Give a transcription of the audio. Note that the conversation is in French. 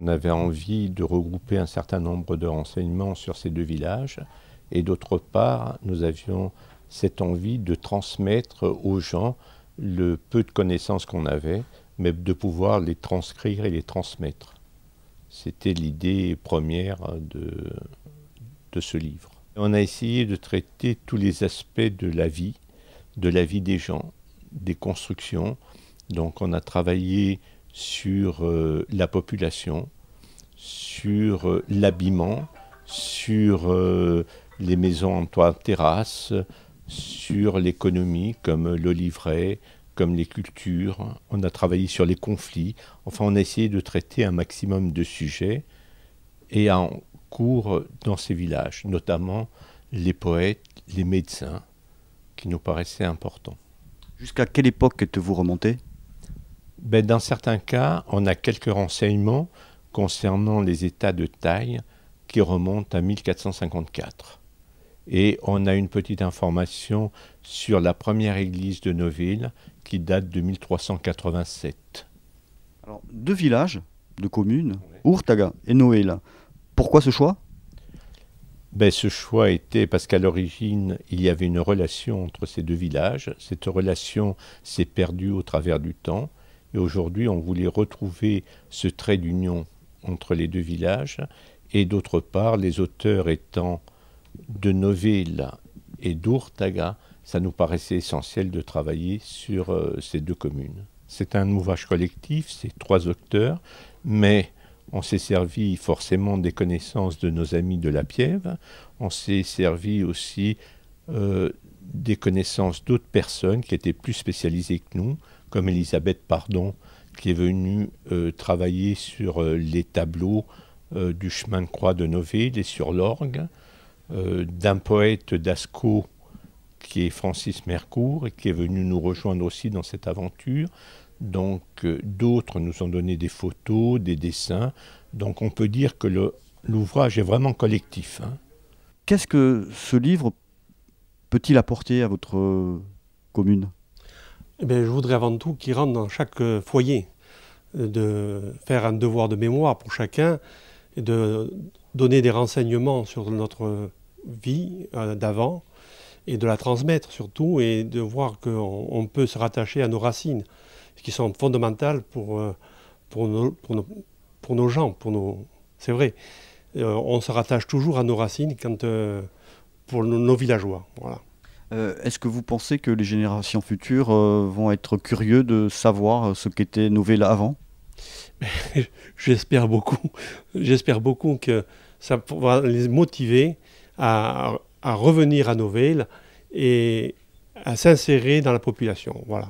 On avait envie de regrouper un certain nombre de renseignements sur ces deux villages et d'autre part, nous avions cette envie de transmettre aux gens le peu de connaissances qu'on avait, mais de pouvoir les transcrire et les transmettre. C'était l'idée première de, de ce livre. On a essayé de traiter tous les aspects de la vie, de la vie des gens, des constructions. Donc on a travaillé sur euh, la population, sur euh, l'habillement, sur euh, les maisons en toit-terrasse, sur l'économie comme le comme les cultures. On a travaillé sur les conflits. Enfin, on a essayé de traiter un maximum de sujets et en cours dans ces villages, notamment les poètes, les médecins, qui nous paraissaient importants. Jusqu'à quelle époque êtes-vous remonté ben, dans certains cas, on a quelques renseignements concernant les états de taille qui remontent à 1454. Et on a une petite information sur la première église de Neuville qui date de 1387. Alors, deux villages, deux communes, Ourtaga et Noéla. Pourquoi ce choix ben, Ce choix était parce qu'à l'origine, il y avait une relation entre ces deux villages. Cette relation s'est perdue au travers du temps. Et aujourd'hui, on voulait retrouver ce trait d'union entre les deux villages, et d'autre part, les auteurs étant de Noville et d'Ourtaga, ça nous paraissait essentiel de travailler sur euh, ces deux communes. C'est un ouvrage collectif, c'est trois auteurs, mais on s'est servi forcément des connaissances de nos amis de la Piève, on s'est servi aussi euh, des connaissances d'autres personnes qui étaient plus spécialisées que nous, comme Elisabeth Pardon, qui est venue euh, travailler sur euh, les tableaux euh, du chemin de croix de Nové, et sur l'orgue, d'un poète d'Asco qui est Francis Mercourt et qui est venu nous rejoindre aussi dans cette aventure. Donc d'autres nous ont donné des photos, des dessins. Donc on peut dire que l'ouvrage est vraiment collectif. Hein. Qu'est-ce que ce livre peut-il apporter à votre euh, commune eh Je voudrais avant tout qu'il rentre dans chaque euh, foyer, euh, de faire un devoir de mémoire pour chacun, et de donner des renseignements sur notre vie d'avant, et de la transmettre surtout, et de voir qu'on peut se rattacher à nos racines, ce qui sont fondamentales pour, pour, nos, gens, pour C'est vrai. on se rattache toujours à nos racines quand pour nos, villageois. Euh, est-ce que vous pensez que les générations futures euh, vont être curieux de savoir euh, ce qu'était Novella avant J'espère beaucoup. J'espère beaucoup que ça pourra les motiver à, revenir à Novella et à s'insérer dans la population. Voilà.